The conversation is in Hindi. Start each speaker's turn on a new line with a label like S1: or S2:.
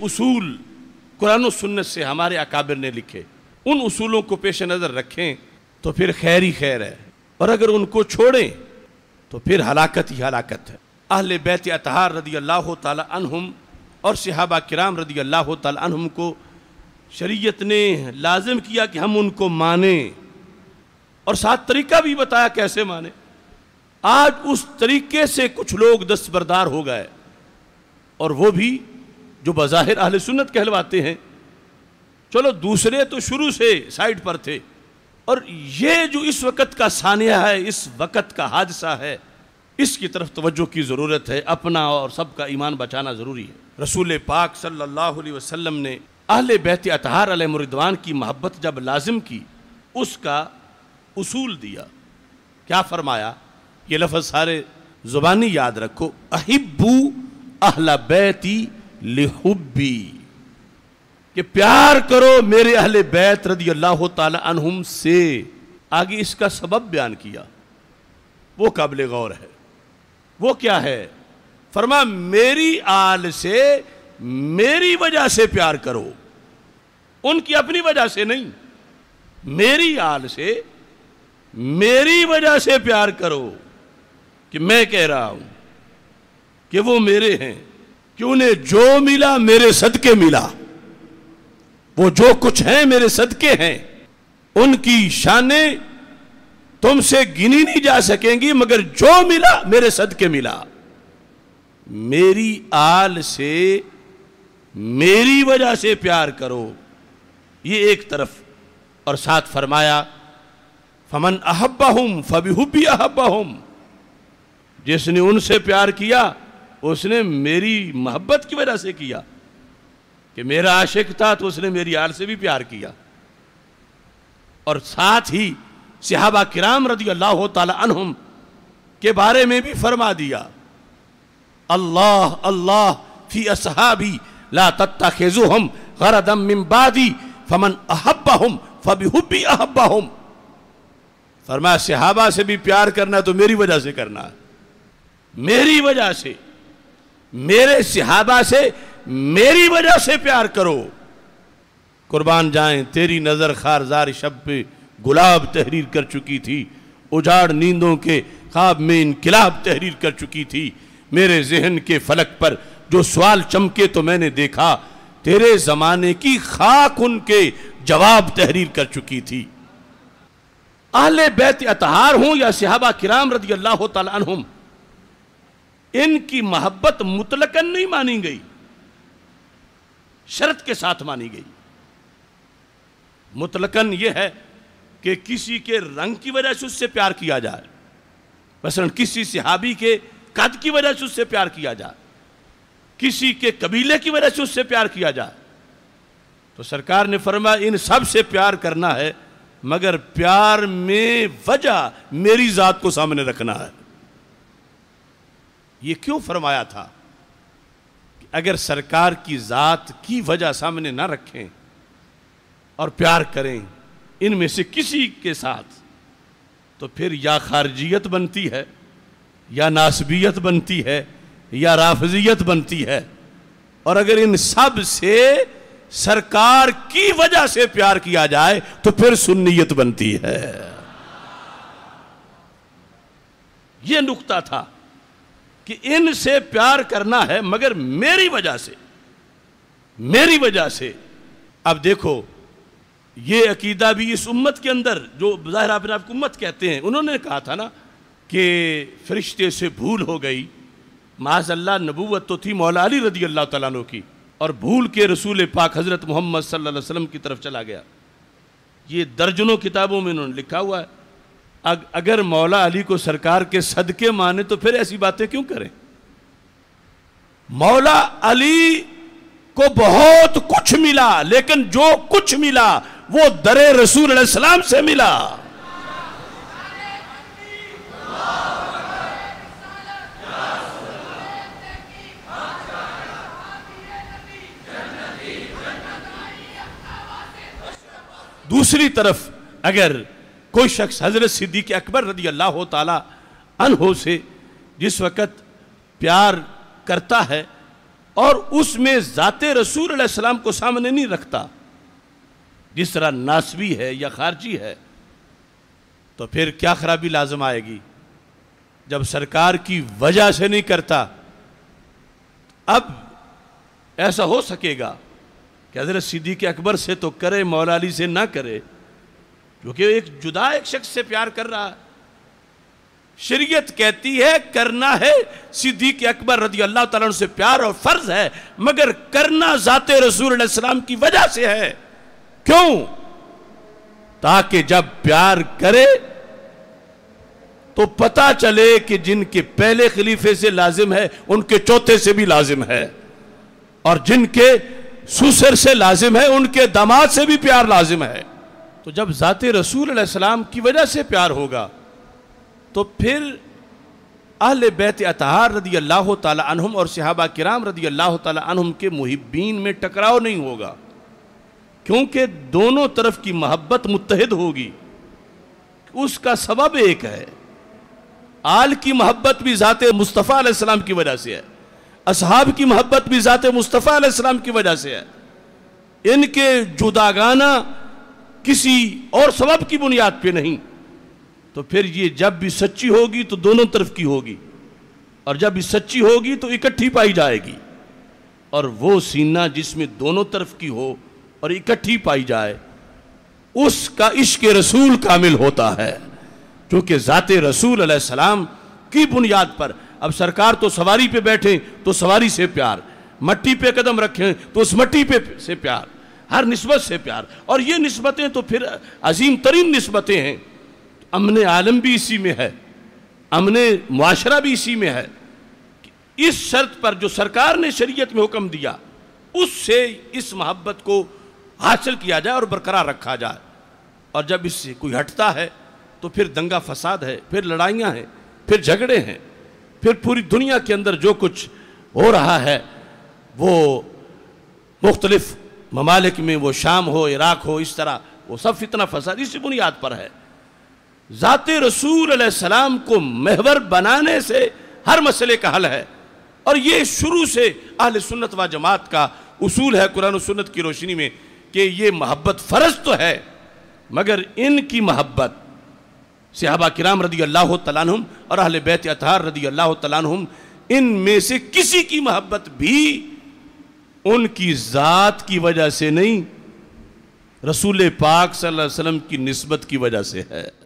S1: उसूल कुरान सुन्नत से हमारे अकाबिर ने लिखे उन उसूलों को पेश नज़र रखें तो फिर खैर ही खैर है और अगर उनको छोड़ें तो फिर हलाकत ही हलाकत है अहल बैत अतहार रदी अल्लाह तहम और सिहाबा कराम रदी अल्लाह तहम को शरीयत ने लाजम किया कि हम उनको माने और साथ तरीका भी बताया कैसे माने आज उस तरीके से कुछ लोग दस्तबरदार हो गए और वो भी जो बज़ाहिर अहल सुन्नत कहलवाते हैं चलो दूसरे तो शुरू से साइड पर थे और ये जो इस वक्त का सानिया है इस वक्त का हादसा है इसकी तरफ तवज्जो की ज़रूरत है अपना और सबका ईमान बचाना ज़रूरी है रसूल पाक सल्लल्लाहु अलैहि वसल्लम ने अहल बैत अतहार अलमरिदवान की मोहब्बत जब लाजिम की उसका उसूल दिया क्या फरमाया ये लफ्ज़ सारे ज़ुबानी याद रखो अहिब्बू अहला बैती लिहुबी कि प्यार करो मेरे अहले बैत रदी अल्लाह तुम से आगे इसका सबब बयान किया वो काबिल गौर है वो क्या है फरमा मेरी आल से मेरी वजह से प्यार करो उनकी अपनी वजह से नहीं मेरी आल से मेरी वजह से प्यार करो कि मैं कह रहा हूं कि वो मेरे हैं कि उन्हें जो मिला मेरे सदके मिला वो जो कुछ है मेरे सदके हैं उनकी शाने तुमसे गिनी नहीं जा सकेंगी मगर जो मिला मेरे सदके मिला मेरी आल से मेरी वजह से प्यार करो ये एक तरफ और साथ फरमाया फमन अहब्बा हूं फबी हुबी अहब्बा हूं जिसने उनसे प्यार किया उसने मेरी मोहब्बत की वजह से किया कि मेरा आशिक था तो उसने मेरी आर से भी प्यार किया और साथ ही सिहाबा किराम रदी अल्लाह तुम के बारे में भी फरमा दिया अल्लाह अल्लाह फी असहाबी ला तत्ता खेजो हम अदम मिम्बादी फमन अहब्बा हम फबी अहब्बा हम फरमा सिहाबा से भी प्यार करना तो मेरी वजह से करना मेरी वजह से मेरे सिहाबा से मेरी वजह से प्यार करो कुर्बान जाए तेरी नज़र खारजार शब पे गुलाब तहरीर कर चुकी थी उजाड़ नींदों के खाब में इनकलाब तहरीर कर चुकी थी मेरे जहन के फलक पर जो सवाल चमके तो मैंने देखा तेरे ज़माने की खाक उनके जवाब तहरीर कर चुकी थी आले बैत अतहार हूं या सिहाबा किराम रदी अल्लाह तुम इनकी मोहब्बत मुतलकन नहीं मानी गई शर्त के साथ मानी गई मुतलकन यह है कि किसी के रंग की वजह से उससे प्यार किया जाए मसलन किसी सिहाबी के कद की वजह से उससे प्यार किया जाए किसी के कबीले की वजह से उससे प्यार किया जाए तो सरकार ने फरमाया इन सब से प्यार करना है मगर प्यार में वजह मेरी ज़ात को सामने रखना है ये क्यों फरमाया था कि अगर सरकार की ज़ात की वजह सामने ना रखें और प्यार करें इनमें से किसी के साथ तो फिर या खारजियत बनती है या नासबियत बनती है या राफजियत बनती है और अगर इन सब से सरकार की वजह से प्यार किया जाए तो फिर सुन्नीयत बनती है यह नुकता था कि इनसे प्यार करना है मगर मेरी वजह से मेरी वजह से अब देखो ये अकीदा भी इस उम्मत के अंदर जो ज़ाहिर अपने आप उम्मत कहते हैं उन्होंने कहा था ना कि फरिश्ते से भूल हो गई अल्लाह नबूवत तो थी मौला अली रदी अल्लाह तु की और भूल के रसूल पाक हज़रत मोहम्मद सल्लल्लाहु अलैहि वसल्लम की तरफ चला गया ये दर्जनों किताबों में उन्होंने लिखा हुआ है अगर मौला अली को सरकार के सदके माने तो फिर ऐसी बातें क्यों करें मौला अली को बहुत कुछ मिला लेकिन जो कुछ मिला वो दरे रसूल सलाम से मिला दूसरी तरफ अगर कोई शख्स हज़रत सिद्दीक अकबर रदी अल्लाह तला अनहो से जिस वक़्त प्यार करता है और उसमें ज़ात रसूल सलाम को सामने नहीं रखता जिस तरह नासवी है या खारजी है तो फिर क्या खराबी लाजम आएगी जब सरकार की वजह से नहीं करता अब ऐसा हो सकेगा कि हजरत सिद्दीक अकबर से तो करे मौलाली से ना करे क्योंकि एक जुदा एक शख्स से प्यार कर रहा है शरीयत कहती है करना है सिद्दीक अकबर रदी अल्लाह तला से प्यार और फर्ज है मगर करना जाते रसूल इस्लाम की वजह से है क्यों ताकि जब प्यार करे तो पता चले कि जिनके पहले खलीफे से लाजिम है उनके चौथे से भी लाजिम है और जिनके सुसर से लाजिम है उनके दमाद से भी प्यार लाजिम है तो जब ज़ाते रसूल सलाम की वजह से प्यार होगा तो फिर अहल बैत अतहार रदी अल्लाह तहम और सहाबा किराम रदी अल्लाह तहम के मुहिबीन में टकराव नहीं होगा क्योंकि दोनों तरफ की महब्बत मुतहद होगी उसका सबब एक है आल की महब्बत भी ज़ात मुस्तफ़ा की वजह से है असहाब की महब्बत भी ज़ात मुस्तफ़ा की वजह से है इनके जुदागाना किसी और सबब की बुनियाद पे नहीं तो फिर ये जब भी सच्ची होगी तो दोनों तरफ की होगी और जब भी सच्ची होगी तो इकट्ठी पाई जाएगी और वो सीना जिसमें दोनों तरफ की हो और इकट्ठी पाई जाए उसका इश्क रसूल कामिल होता है क्योंकि ज़ात रसूल सलाम की बुनियाद पर अब सरकार तो सवारी पे बैठे तो सवारी से प्यार मट्टी पे कदम रखें तो उस मट्टी पे से प्यार हर नस्बत से प्यार और ये नस्बतें तो फिर अजीम तरीन नस्बतें हैं अमन आलम भी इसी में है अमन माशरा भी इसी में है इस शर्त पर जो सरकार ने शरीयत में हुक्म दिया उससे इस मोहब्बत को हासिल किया जाए और बरकरार रखा जाए और जब इससे कोई हटता है तो फिर दंगा फसाद है फिर लड़ाइयाँ हैं फिर झगड़े हैं फिर पूरी दुनिया के अंदर जो कुछ हो रहा है वो मुख्तलिफ़ ममालिक में वो शाम हो इराक हो इस तरह वो सब फितना फसाद इसी बुनियाद पर है ज़ात रसूल सलाम को महवर बनाने से हर मसले का हल है और ये शुरू से अहल सुन्नत व जमात का उसूल है कुरान सुन्नत की रोशनी में कि ये मोहब्बत फ़र्ज तो है मगर इनकी मोहब्बत सहाबा किराम रदी अल्लाह तलानहम और अहल बैत अतहार रदी अल्लाह तलानहम इन में से किसी की मोहब्बत भी उनकी ज़ात की वजह से नहीं रसूल पाक सल्लल्लाहु अलैहि वसल्लम की नस्बत की वजह से है